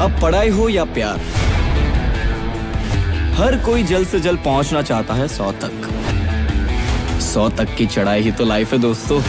अब पढ़ाई हो या प्यार हर कोई जल्द से जल्द पहुंचना चाहता है सौ तक सौ तक की चढ़ाई ही तो लाइफ है दोस्तों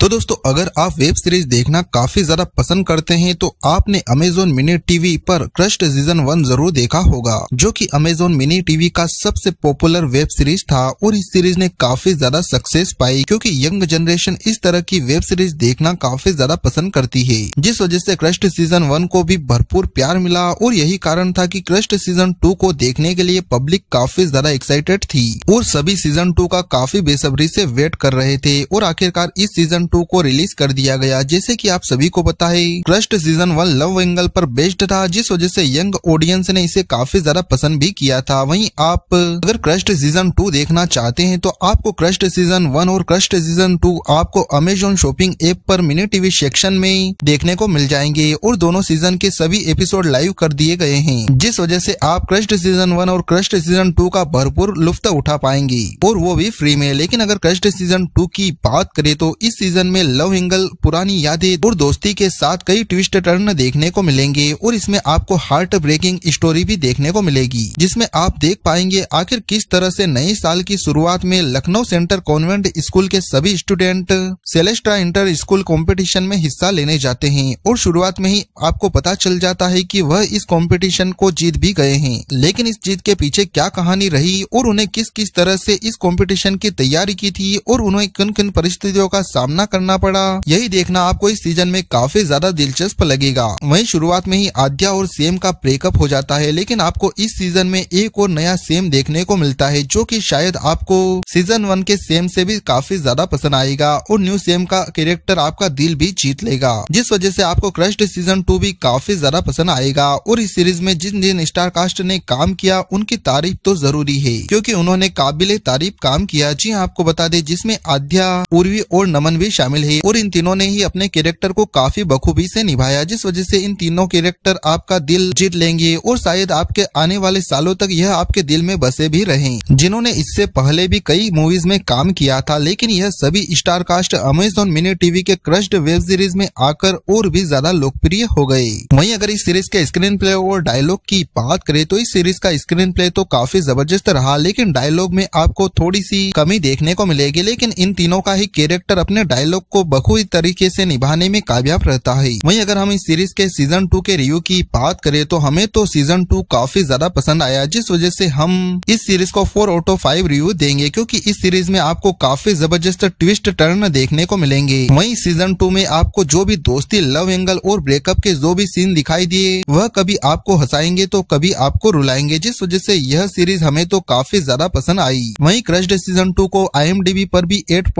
तो दोस्तों अगर आप वेब सीरीज देखना काफी ज्यादा पसंद करते हैं तो आपने अमेजोन मिनी टीवी पर क्रस्ट सीजन वन जरूर देखा होगा जो कि अमेजोन मिनी टीवी का सबसे पॉपुलर वेब सीरीज था और इस सीरीज ने काफी ज्यादा सक्सेस पाई क्योंकि यंग जनरेशन इस तरह की वेब सीरीज देखना काफी ज्यादा पसंद करती है जिस वजह से क्रस्ट सीजन वन को भी भरपूर प्यार मिला और यही कारण था की क्रस्ट सीजन टू को देखने के लिए पब्लिक काफी ज्यादा एक्साइटेड थी और सभी सीजन टू का काफी बेसब्री ऐसी वेट कर रहे थे और आखिरकार इस सीजन टू को रिलीज कर दिया गया जैसे की आप सभी को पता है crushed season one love angle पर बेस्ड था जिस वजह से यंग ऑडियंस ने इसे काफी ज्यादा पसंद भी किया था वहीं आप अगर क्रस्ट सीजन टू देखना चाहते हैं तो आपको क्रस्ट सीजन वन और क्रस्ट सीजन टू आपको अमेजोन शॉपिंग एप पर मिनी टीवी सेक्शन में देखने को मिल जाएंगे और दोनों सीजन के सभी एपिसोड लाइव कर दिए गए हैं जिस वजह से आप क्रस्ट सीजन वन और क्रस्ट सीजन टू का भरपूर लुफ्त उठा पाएंगे और वो भी फ्री में लेकिन अगर क्रस्ट सीजन टू की बात करें तो इस सीजन सीजन में लव एंगल पुरानी यादें और दोस्ती के साथ कई ट्विस्ट टर्न देखने को मिलेंगे और इसमें आपको हार्ट ब्रेकिंग स्टोरी भी देखने को मिलेगी जिसमें आप देख पाएंगे आखिर किस तरह से नए साल की शुरुआत में लखनऊ सेंटर कॉन्वेंट स्कूल के सभी student Celestra inter school competition में हिस्सा लेने जाते हैं और शुरुआत में ही आपको पता चल जाता है की वह इस कॉम्पिटिशन को जीत भी गए हैं लेकिन इस जीत के पीछे क्या कहानी रही और उन्हें किस किस तरह से इस कॉम्पिटिशन की तैयारी की थी और उन्हें किन किन परिस्थितियों का सामना करना पड़ा यही देखना आपको इस सीजन में काफी ज्यादा दिलचस्प लगेगा वहीं शुरुआत में ही आद्या और सेम का ब्रेकअप हो जाता है लेकिन आपको इस सीजन में एक और नया सेम देखने को मिलता है जो की शायद आपको सीजन वन के सेम से भी काफी ज्यादा पसंद आएगा और न्यू सेम का कैरेक्टर आपका दिल भी जीत लेगा जिस वजह से आपको क्रस्ट सीजन टू भी काफी ज्यादा पसंद आएगा और इस सीरीज में जिन जिन स्टार कास्ट ने काम किया उनकी तारीफ तो जरूरी है क्योंकि उन्होंने काबिले तारीफ काम किया जी हाँ, आपको बता दे जिसमें आध्या पूर्वी और नमन भी शामिल है और इन तीनों ने ही अपने कैरेक्टर को काफी बखूबी से निभाया जिस वजह से इन तीनों कैरेक्टर आपका दिल जीत लेंगे और शायद आपके आने वाले सालों तक यह आपके दिल में बसे भी रहे जिन्होंने इससे पहले भी कई मूवीज में काम किया था लेकिन यह सभी star cast Amazon mini TV के क्रश्ड वेब सीरीज में आकर और भी ज्यादा लोकप्रिय हो गए वही अगर इस सीरीज के स्क्रीन प्ले और डायलॉग की बात करे तो इस सीरीज का स्क्रीन प्ले तो काफी जबरदस्त रहा लेकिन डायलॉग में आपको थोड़ी सी कमी देखने को मिलेगी लेकिन इन तीनों का ही कैरेक्टर अपने डायलॉग को बखूबी तरीके से निभाने में कामयाब रहता है वहीं अगर हम इस सीरीज के सीजन टू के रिव्यू की बात करें तो हमें तो सीजन टू काफी ज्यादा पसंद आया जिस वजह से हम इस सीरीज को फोर ऑटो फाइव रिव्यू देंगे क्योंकि इस सीरीज में आपको काफी जबरदस्त ट्विस्ट टर्न देखने को मिलेंगे वहीं सीजन टू में आपको जो भी दोस्ती लव एंगल और ब्रेकअप के जो भी सीन दिखाई दिए वह कभी आपको हंसाएंगे तो कभी आपको रुलाएंगे जिस वजह से यह सीरीज हमें तो काफी ज्यादा पसंद आई वही क्रस्ड सीजन टू को आई पर भी एट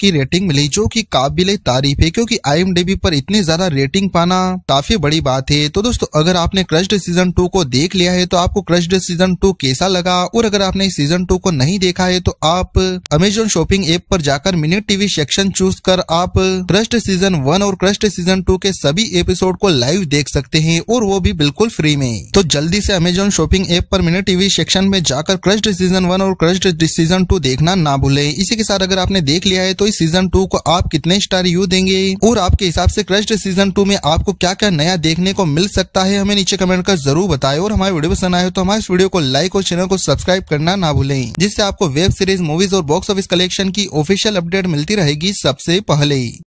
की रेटिंग मिली जो की काबिल तारीफ है क्यूँकी आई पर इतनी ज्यादा रेटिंग पाना काफी बड़ी बात है तो दोस्तों अगर आपने क्रस्ड सीजन टू को देख लिया है तो आपको क्रस्ड सीजन टू कैसा लगा और अगर आपने इस सीजन टू को नहीं देखा है तो आप अमेजोन शॉपिंग ऐप पर जाकर मिनी टीवी सेक्शन चूज कर आप क्रस्ट सीजन वन और क्रस्ट सीजन टू के सभी एपिसोड को लाइव देख सकते हैं और वो भी बिल्कुल फ्री में तो जल्दी से अमेजोन शॉपिंग ऐप पर मिनी टीवी सेक्शन में जाकर क्रस्ट सीजन वन और क्रस्ट सीजन टू देखना ना भूले इसी के साथ अगर आपने देख लिया है तो इस सीजन टू को आप कितने स्टार यू देंगे और आपके हिसाब से क्रस्ट सीजन टू में आपको क्या क्या नया देखने को मिल सकता है हमें नीचे कमेंट कर जरूर बताए और हमारे वीडियो पसंद आए तो हमारे वीडियो को लाइक और चैनल को सब्सक्राइब करना ना ना हाँ भूलें जिससे आपको वेब सीरीज मूवीज और बॉक्स ऑफिस कलेक्शन की ऑफिशियल अपडेट मिलती रहेगी सबसे पहले